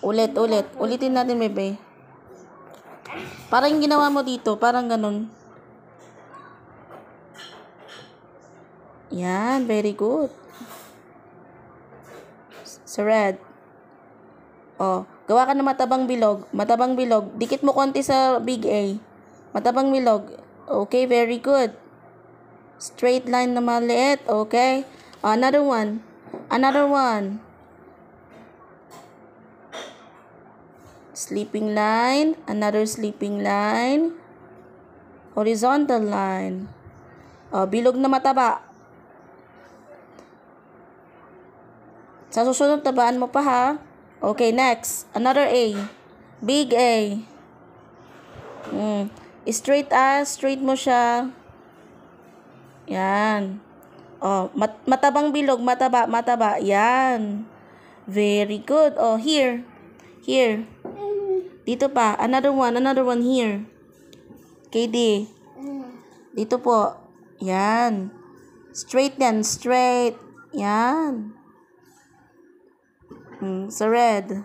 Ulit, ulit. Ulitin natin, bebe. Parang ginawa mo dito. Parang ganun. Yan. Very good. Sa red. Oh. Gawa ka ng matabang bilog. Matabang bilog. Dikit mo konti sa big A. Matabang bilog. Okay. Very good. Straight line na maliit. Okay. Another one. Another one. sleeping line, another sleeping line, horizontal line. O, oh, bilog na mataba. Sa susunod, tabaan mo pa ha. Okay, next. Another A. Big A. Mm. Straight A, ah, straight mo siya. Yan. Oh, mat matabang bilog, mataba, mataba. Yan. Very good. Oh, here. Here. Dito pa, another one, another one here. KD. Dito po. Yan. Straight yan, straight. Yan. Mm, sa red.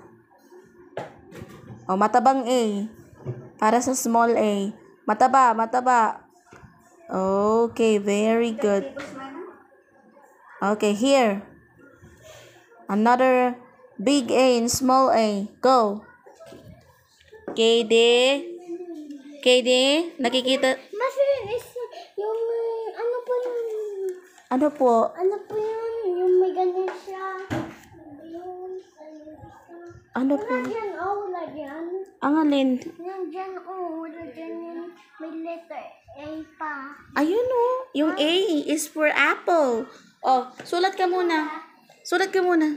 O, oh, matabang A. Para sa small A. Mataba, mataba. Okay, very good. Okay, here. Another big A and small A. Go. KD? KD? Nakikita? Mas is yung ano po yung... Ano po? Ano po yun? Yung may ganyan siya. ano po? Ano Oh, wala yan. Ang alin? Yung oh, wala dyan oh, yung may letter A pa. Ayun oh. Yung A is for apple. Oh, sulat ka muna. Sulat ka muna.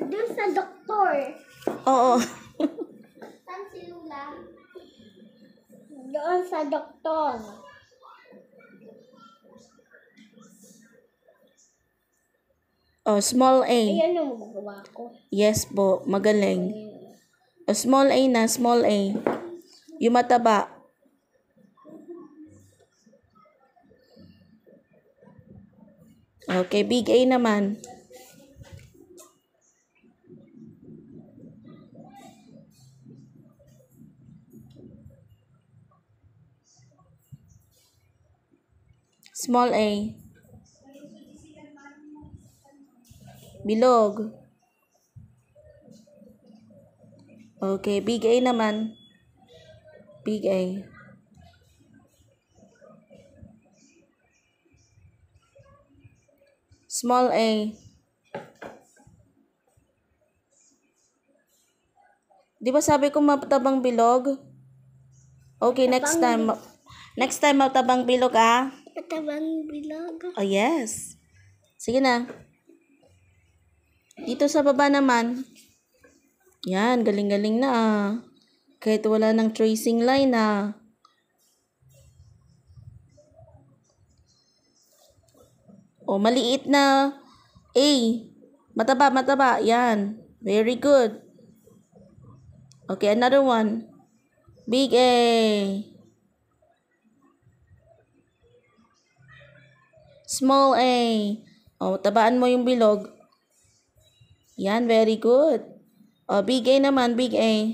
Doon sa doktor. Oo sa? Doon sa doktor. Oh, small A. Ayan ang magagawa ko. Yes po, magaling. Oh, small A na, small A. Yung mataba. Okay, big A naman. small a. Bilog. Okay, big A naman. Big A. Small A. Di ba sabi ko matabang bilog? Okay, next time. Next time matabang bilog ah. Matabang bilog. Oh, yes. Sige na. Dito sa baba naman. Yan, galing-galing na ah. Kahit wala ng tracing line ah. O, oh, maliit na A. Mataba, mataba. Yan. Very good. Okay, another one. Big A. Small a. O, oh, tabaan mo yung bilog. Yan, very good. O, oh, big A naman, big A.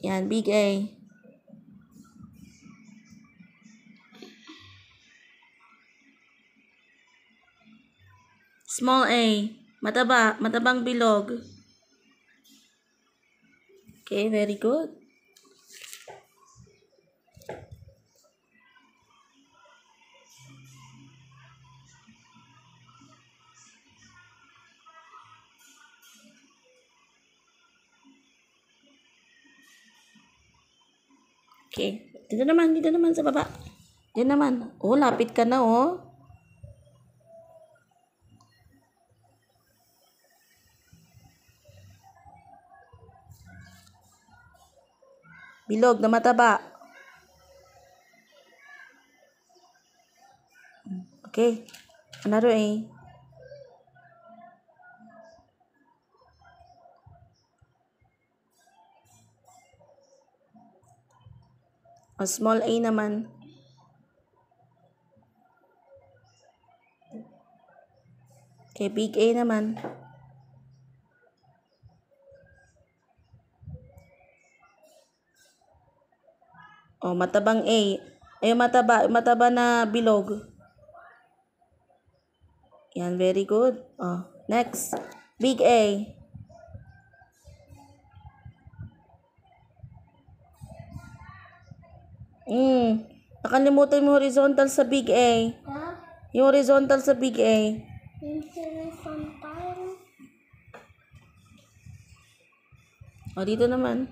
Yan, big A. Small a. Mataba, matabang bilog. Okay, very good. Okay. Dito naman, dito naman sa baba. Yan naman. Oh, lapit ka na oh. Bilog na mataba. Okay. Another A. O small a naman, Okay, big A naman, O, oh, matabang A. Ay, mataba, mataba na bilog. Yan, very good. O, oh, next. Big A. Mm. Nakalimutan mo horizontal sa big A. Ha? Yung horizontal sa big A. Yung horizontal? O, dito naman.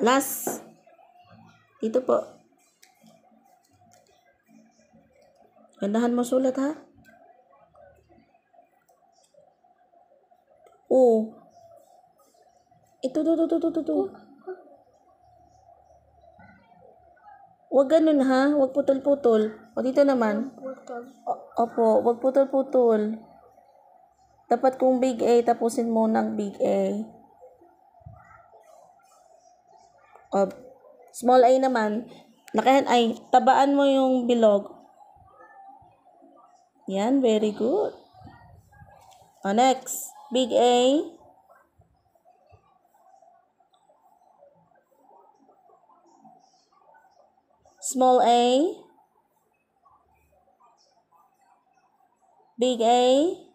Last. Dito po. Gandahan mo sulat, ha? O. Oh. Ito, ito, ito, ito, ito. Huwag ganun ha. Huwag putol-putol. O dito naman. O, opo, huwag putol-putol. Dapat kung big A, tapusin mo ng big A. O, small A naman. Nakahan ay, tabaan mo yung bilog. Yan, very good. O, next. Big A. small a, big A,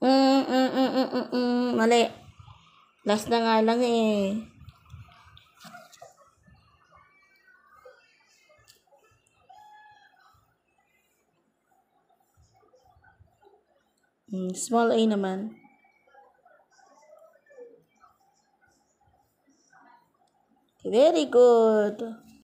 Mm, mm, mm, mm, mm, mm. Mali. Last na nga lang eh. Mm, small a naman. very good